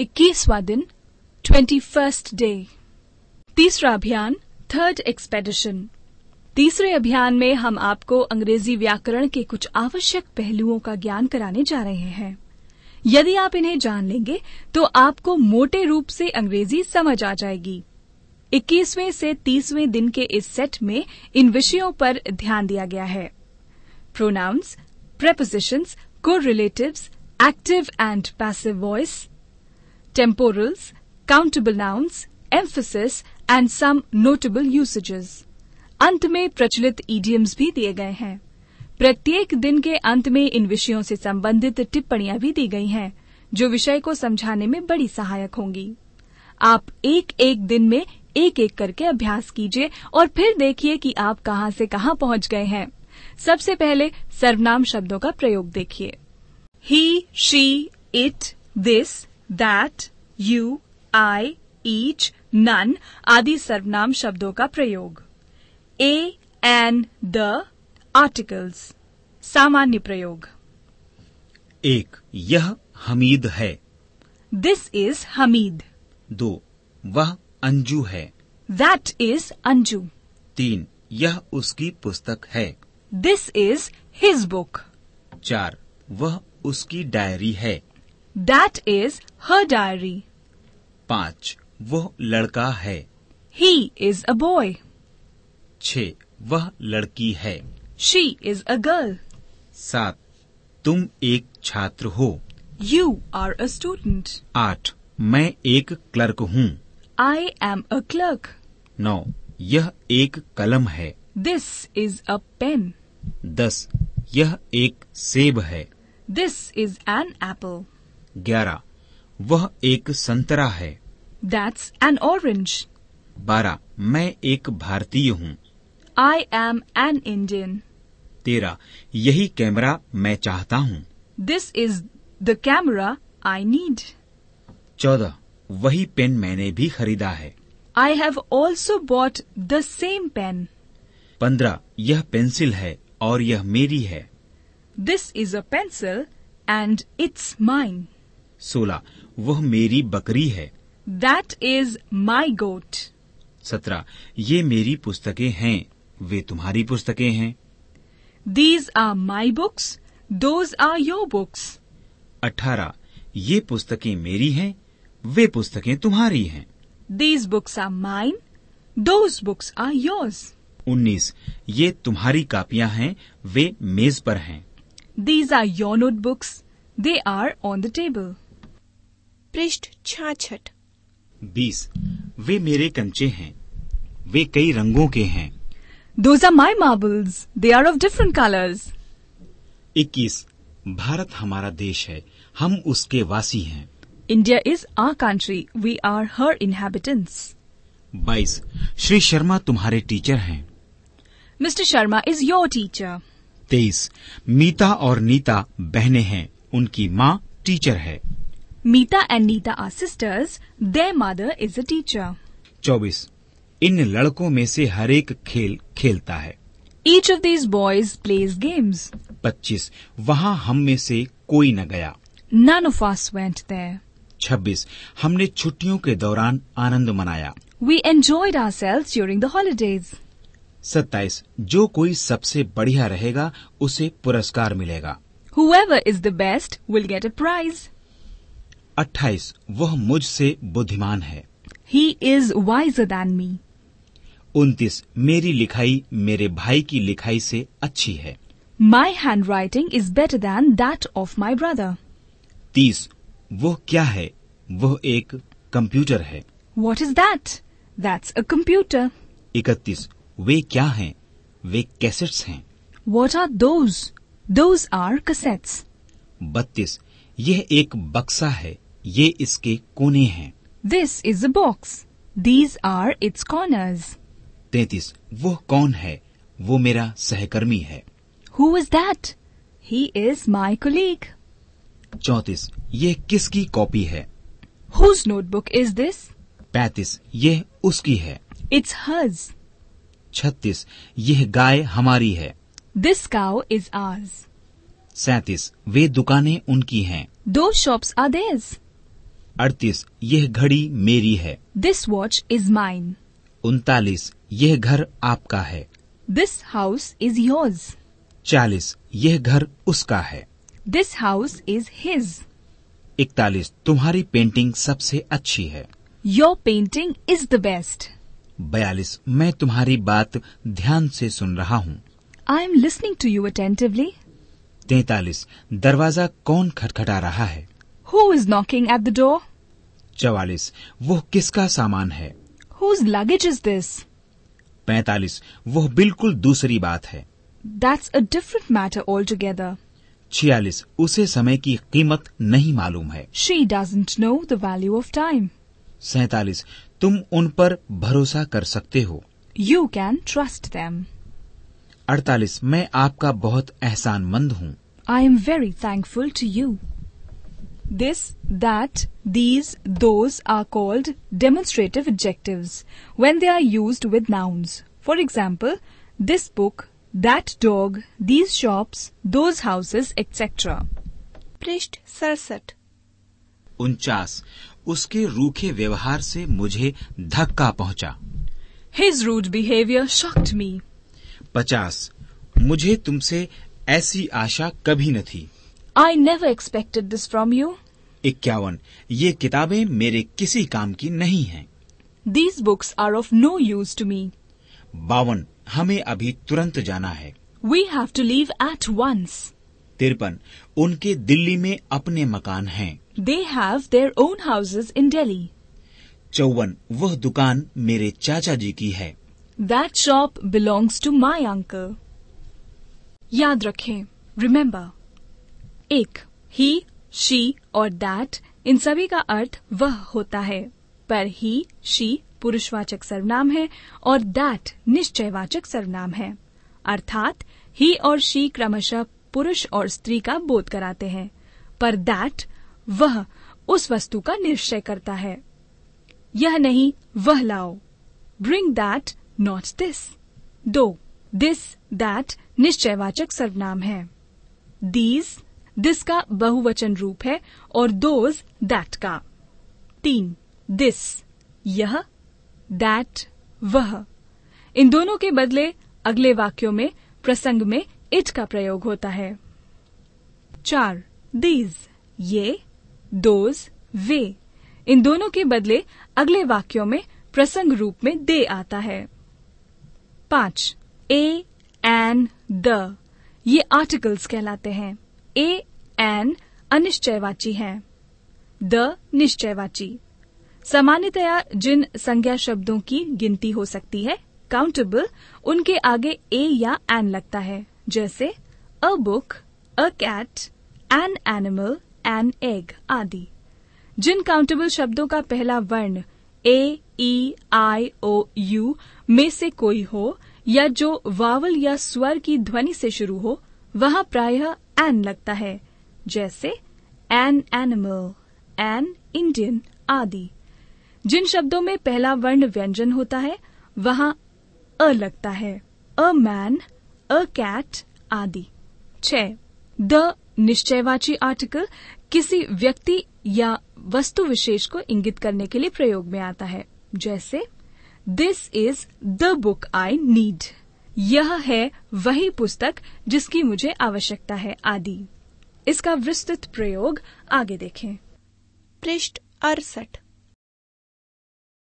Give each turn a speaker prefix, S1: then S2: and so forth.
S1: इक्कीसवा दिन twenty first day तीसरा अभियान थर्ड एक्सपेडिशन तीसरे अभियान में हम आपको अंग्रेजी व्याकरण के कुछ आवश्यक पहलुओं का ज्ञान कराने जा रहे हैं यदि आप इन्हें जान लेंगे तो आपको मोटे रूप से अंग्रेजी समझ आ जाएगी इक्कीसवें से तीसवें दिन के इस सेट में इन विषयों पर ध्यान दिया गया है प्रोनाउंस प्रेपोजिशंस को relative active and passive voice temporals, countable nouns, emphasis and some notable usages अंत में प्रचलित idioms भी दिए गए हैं प्रत्येक दिन के अंत में इन विषयों से संबंधित टिप्पणियां भी दी गई हैं जो विषय को समझाने में बड़ी सहायक होंगी आप एक एक दिन में एक एक करके अभ्यास कीजिए और फिर देखिए कि आप कहां से कहां पहुंच गए हैं सबसे पहले सर्वनाम शब्दों का प्रयोग देखिए he she it this that you I each none आदि सर्वनाम शब्दों का प्रयोग ए एन द आर्टिकल्स सामान्य प्रयोग
S2: एक यह हमीद है
S1: दिस इज हमीद
S2: दो वह अंजू है
S1: दैट इज
S2: अंजू तीन यह उसकी पुस्तक है
S1: दिस इज हिज बुक
S2: चार वह उसकी डायरी है
S1: That is her diary.
S2: पाँच वह लड़का है
S1: He is a boy.
S2: छ वह लड़की है
S1: She is a girl.
S2: सात तुम एक छात्र हो
S1: You are a student.
S2: आठ मैं एक क्लर्क हूँ
S1: I am a clerk.
S2: नौ यह एक कलम है
S1: This is a pen.
S2: दस यह एक सेब है
S1: This is an apple.
S2: ग्यारह वह एक संतरा है
S1: दैट्स एन ऑरेंज
S2: बारह मैं एक भारतीय हूँ
S1: आई एम एन इंडियन
S2: तेरह यही कैमरा मैं चाहता हूँ
S1: this is the camera I need
S2: चौदह वही पेन मैंने भी खरीदा है
S1: I have also bought the same pen
S2: पंद्रह यह पेंसिल है और यह मेरी है
S1: this is a pencil and it's mine
S2: सोलह वह मेरी बकरी है
S1: दैट इज माई गोट
S2: सत्रह ये मेरी पुस्तकें हैं वे तुम्हारी पुस्तकें हैं
S1: these are my books those are your books
S2: अठारह ये पुस्तकें मेरी हैं वे पुस्तकें तुम्हारी हैं
S1: these books are mine those books are yours
S2: उन्नीस ये तुम्हारी कापियां हैं वे मेज पर हैं
S1: these are your notebooks they are on the table पृष्ठ छाछठ
S2: बीस वे मेरे कंचे हैं वे कई रंगों के हैं
S1: those are my marbles they are of different colours
S2: इक्कीस भारत हमारा देश है हम उसके वासी हैं
S1: India is our country we are her inhabitants
S2: बाईस श्री शर्मा तुम्हारे टीचर हैं
S1: Mister Sharma is your teacher
S2: तेईस मीता और नीता बहने हैं उनकी माँ टीचर है
S1: Meeta and Nita are sisters. Their mother is a teacher.
S2: 24. इन लड़कों में से हर एक खेल
S1: Each of these boys plays games.
S2: 25. वहाँ हम में से कोई न
S1: None of us went there.
S2: 26. हमने छुट्टियों के दौरान आनंद
S1: We enjoyed ourselves during the holidays.
S2: 27. जो कोई सबसे बढ़िया रहेगा उसे पुरस्कार
S1: Whoever is the best will get a prize.
S2: अट्ठाईस वह मुझसे बुद्धिमान है
S1: he is wiser than me
S2: उन्तीस मेरी लिखाई मेरे भाई की लिखाई से अच्छी है
S1: my handwriting is better than that of my brother
S2: तीस वो क्या है वह एक कंप्यूटर है
S1: what is that that's a computer
S2: इकतीस वे क्या हैं वे कैसेट्स हैं
S1: what are those those are cassettes
S2: बत्तीस यह एक बक्सा है ये इसके कोने हैं
S1: this is a box these are its corners
S2: तैतीस वो कौन है वो मेरा सहकर्मी है
S1: who is that he is my colleague
S2: चौतीस ये किसकी कॉपी है
S1: हुज नोटबुक इज दिस
S2: पैतीस ये उसकी है इट्स हज छत्तीस यह गाय हमारी है
S1: दिस काउ इज आर्स
S2: सैतीस वे दुकानें उनकी हैं
S1: दो शॉप्स आर
S2: अड़तीस यह घड़ी मेरी है
S1: दिस वॉच इज माइन
S2: उनतालीस यह घर आपका है
S1: दिस हाउस इज योर्स
S2: चालीस यह घर उसका है
S1: दिस हाउस इज हिज
S2: इकतालीस तुम्हारी पेंटिंग सबसे अच्छी है
S1: your painting is the best
S2: बयालीस मैं तुम्हारी बात ध्यान से सुन रहा हूँ
S1: I am listening to you attentively
S2: तैतालीस दरवाजा कौन खटखटा रहा है
S1: Who is knocking at the door?
S2: चवालीस वो किसका सामान है
S1: Whose luggage is this?
S2: पैंतालीस वो बिल्कुल दूसरी बात है
S1: That's a different matter altogether.
S2: छियालीस उसे समय की कीमत नहीं मालूम है
S1: She doesn't know the value of time.
S2: सैतालीस तुम उन पर भरोसा कर सकते हो
S1: You can trust them.
S2: अड़तालीस मैं आपका बहुत एहसानमंद हूँ
S1: I am very thankful to you. This, that, these, those are called demonstrative adjectives when they are used with nouns. For example, this book, that dog, these shops, those houses, etc. पृष्ठ सड़सठ
S2: उनचास uske रूखे व्यवहार से मुझे धक्का
S1: His rude behavior shocked me.
S2: Pachas, mujhe tumse ऐसी आशा कभी
S1: I never expected this from you
S2: इक्यावन ये किताबें मेरे किसी काम की नहीं हैं। These books are of
S1: no use to me
S2: बावन हमें अभी तुरंत जाना है we have to leave at once तिरपन उनके दिल्ली में अपने मकान हैं।
S1: They have their own houses in Delhi
S2: चौवन वह दुकान मेरे चाचा जी की है
S1: that shop belongs to my uncle याद रखें रिमेम्बर एक ही शी और दैट इन सभी का अर्थ वह होता है पर ही शी पुरुषवाचक सर्वनाम है और दैट निश्चयवाचक सर्वनाम है अर्थात ही और शी क्रमशः पुरुष और स्त्री का बोध कराते हैं पर दैट वह उस वस्तु का निश्चय करता है यह नहीं वह लाओ ब्रिंग दैट नॉट दिस दो दिस दैट निश्चयवाचक सर्वनाम है दीज दिस का बहुवचन रूप है और दोज दैट का तीन दिस यह दैट वह इन दोनों के बदले अगले वाक्यों में प्रसंग में इट का प्रयोग होता है चार दीज ये दोज वे इन दोनों के बदले अगले वाक्यों में प्रसंग रूप में दे आता है पांच ए एन द ये आर्टिकल्स कहलाते हैं ए एन अनिश्चयवाची है द निश्चयवाची सामान्यतया जिन संज्ञा शब्दों की गिनती हो सकती है काउंटेबल उनके आगे ए या एन लगता है जैसे a book a cat an animal an egg आदि जिन काउंटेबल शब्दों का पहला वर्ण ए ई आई ओ यू में से कोई हो या जो वावल या स्वर की ध्वनि से शुरू हो वहां प्रायः एन लगता है जैसे एन एनिमल एन इंडियन आदि जिन शब्दों में पहला वर्ण व्यंजन होता है वहां अ लगता है अ मैन अ कैट आदि छ द निश्चयवाची आर्टिकल किसी व्यक्ति या वस्तु विशेष को इंगित करने के लिए प्रयोग में आता है जैसे this is the book I need यह है वही पुस्तक जिसकी मुझे आवश्यकता है आदि इसका विस्तृत प्रयोग आगे देखें पृष्ठ अड़सठ